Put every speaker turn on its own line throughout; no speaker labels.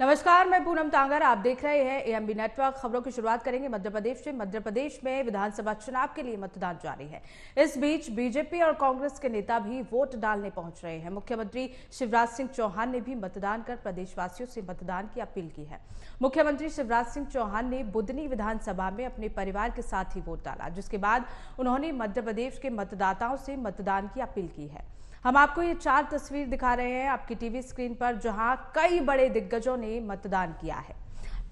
नमस्कार मैं पूनम तांगर आप देख रहे हैं एएमबी नेटवर्क खबरों की शुरुआत करेंगे मध्य प्रदेश से मध्य प्रदेश में विधानसभा चुनाव के लिए मतदान जारी है इस बीच बीजेपी और कांग्रेस के नेता भी वोट डालने पहुंच रहे हैं मुख्यमंत्री शिवराज सिंह चौहान ने भी मतदान कर प्रदेशवासियों से मतदान की अपील की है मुख्यमंत्री शिवराज सिंह चौहान ने बुदनी विधानसभा में अपने परिवार के साथ ही वोट डाला जिसके बाद उन्होंने मध्य प्रदेश के मतदाताओं से मतदान की अपील की है हम आपको ये चार तस्वीर दिखा रहे हैं आपकी टीवी स्क्रीन पर जहां कई बड़े दिग्गजों ने ने मतदान किया है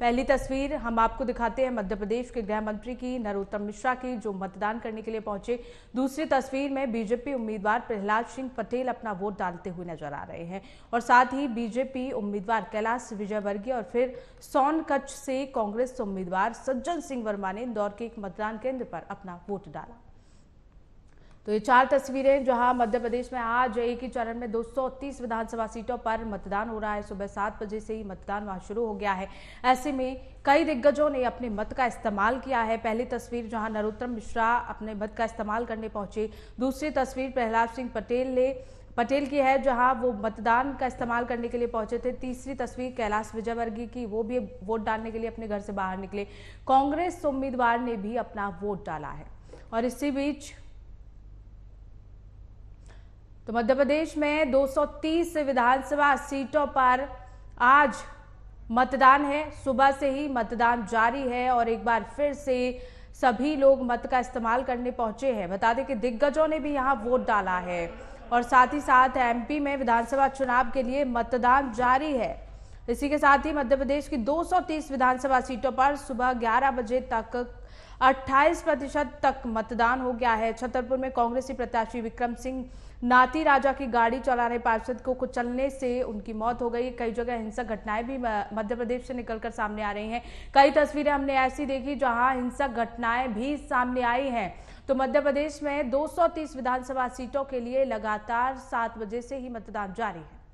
पहली तस्वीर हम आपको दिखाते हैं मध्य प्रदेश के गृह मंत्री की नरोत्तम मिश्रा की जो मतदान करने के लिए पहुंचे दूसरी तस्वीर में बीजेपी उम्मीदवार प्रहलाद सिंह पटेल अपना वोट डालते हुए नजर आ रहे हैं और साथ ही बीजेपी उम्मीदवार कैलाश विजयवर्गीय और फिर सोनकच्छ से कांग्रेस उम्मीदवार सज्जन सिंह वर्मा ने इंदौर के एक मतदान केंद्र पर अपना वोट डाला तो ये चार तस्वीरें जहां मध्य प्रदेश में आज एक ही चरण में 230 विधानसभा सीटों पर मतदान हो रहा है सुबह सात बजे से ही मतदान वहां शुरू हो गया है ऐसे में कई दिग्गजों ने अपने मत का इस्तेमाल किया है पहली तस्वीर जहां नरोत्तम मिश्रा अपने मत का इस्तेमाल करने पहुंचे दूसरी तस्वीर प्रहलाद सिंह पटेल ने पटेल की है जहां वो मतदान का इस्तेमाल करने के लिए पहुंचे थे तीसरी तस्वीर कैलाश विजयवर्गीय की वो भी वोट डालने के लिए अपने घर से बाहर निकले कांग्रेस उम्मीदवार ने भी अपना वोट डाला है और इसी बीच तो मध्य प्रदेश में 230 विधानसभा सीटों पर आज मतदान है सुबह से ही मतदान जारी है और एक बार फिर से सभी लोग मत का इस्तेमाल करने पहुंचे हैं बता दें कि दिग्गजों ने भी यहां वोट डाला है और साथ ही साथ एमपी में विधानसभा चुनाव के लिए मतदान जारी है इसी के साथ ही मध्य प्रदेश की 230 विधानसभा सीटों पर सुबह 11 बजे तक 28 प्रतिशत तक मतदान हो गया है छतरपुर में कांग्रेसी प्रत्याशी विक्रम सिंह नाती राजा की गाड़ी चला रहे पार्षद को कुचलने से उनकी मौत हो गई कई जगह हिंसक घटनाएं भी मध्य प्रदेश से निकलकर सामने आ रही हैं कई तस्वीरें हमने ऐसी देखी जहां हिंसक घटनाएं भी सामने आई हैं तो मध्य प्रदेश में 230 विधानसभा सीटों के लिए लगातार सात बजे से ही मतदान जारी है